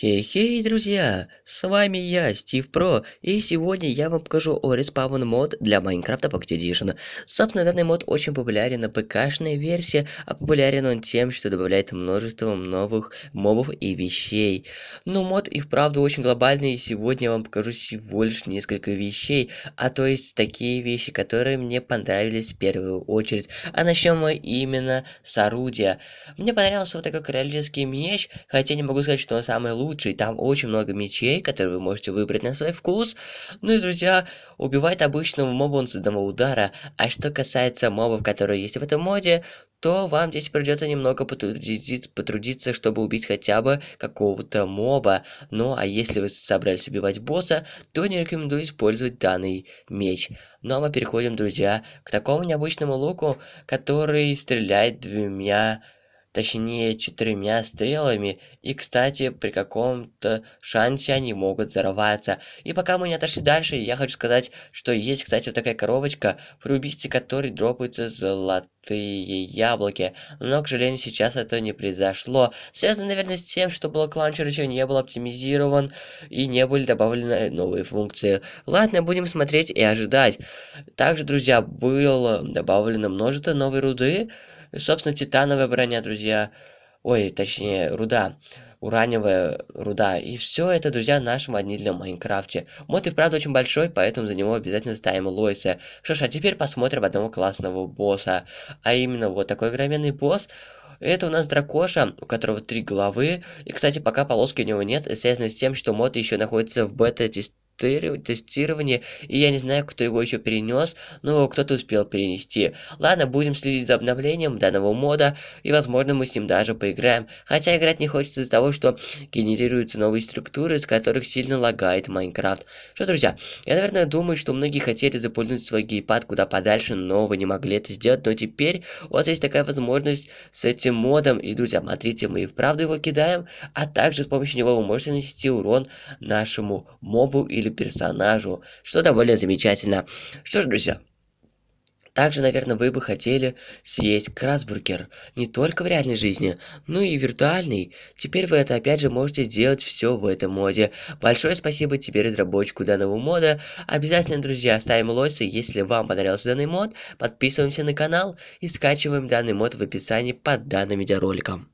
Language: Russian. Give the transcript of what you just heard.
Хей-хей, друзья! С вами я, Стив Про, и сегодня я вам покажу о респаун мод для Майнкрафта Pocket Edition. Собственно, данный мод очень популярен на ПК-шной версии, а популярен он тем, что добавляет множество новых мобов и вещей. Но мод и вправду очень глобальный, и сегодня я вам покажу всего лишь несколько вещей, а то есть такие вещи, которые мне понравились в первую очередь. А начнем мы именно с орудия. Мне понравился вот такой королевский меч, хотя не могу сказать, что он самый лучший, лучший. Там очень много мечей, которые вы можете выбрать на свой вкус. Ну и, друзья, убивает обычного моба он с одного удара. А что касается мобов, которые есть в этом моде, то вам здесь придется немного потрудиться, потрудиться, чтобы убить хотя бы какого-то моба. Ну а если вы собрались убивать босса, то не рекомендую использовать данный меч. Ну а мы переходим, друзья, к такому необычному луку, который стреляет двумя точнее четырьмя стрелами, и, кстати, при каком-то шансе они могут взорваться. И пока мы не отошли дальше, я хочу сказать, что есть, кстати, вот такая коробочка, при убийстве которой дропаются золотые яблоки. Но, к сожалению, сейчас это не произошло. Связано, наверное, с тем, что блок лаунчер еще не был оптимизирован и не были добавлены новые функции. Ладно, будем смотреть и ожидать. Также, друзья, было добавлено множество новой руды, собственно, титановая броня, друзья. Ой, точнее, руда. Ураневая руда. И все это, друзья, нашим одни для Майнкрафте. Мод и правда очень большой, поэтому за него обязательно ставим Лойса. Что ж, а теперь посмотрим одного классного босса. А именно, вот такой огроменный босс. Это у нас дракоша, у которого три головы. И, кстати, пока полоски у него нет, связано с тем, что мод еще находится в бета-тесте тестирование, и я не знаю, кто его еще перенес, но кто-то успел перенести. Ладно, будем следить за обновлением данного мода, и возможно мы с ним даже поиграем. Хотя играть не хочется из-за того, что генерируются новые структуры, из которых сильно лагает Майнкрафт. Что, друзья, я, наверное, думаю, что многие хотели запульнуть свой гейпад куда подальше, но вы не могли это сделать, но теперь у вас есть такая возможность с этим модом, и, друзья, смотрите, мы и вправду его кидаем, а также с помощью него вы можете нанести урон нашему мобу или или персонажу, что довольно замечательно. Что ж, друзья, также, наверное, вы бы хотели съесть красбургер не только в реальной жизни, но и виртуальный. Теперь вы это опять же можете сделать все в этом моде. Большое спасибо тебе разработчику данного мода. Обязательно, друзья, ставим лойсы, если вам понравился данный мод, подписываемся на канал и скачиваем данный мод в описании под данным видеороликом.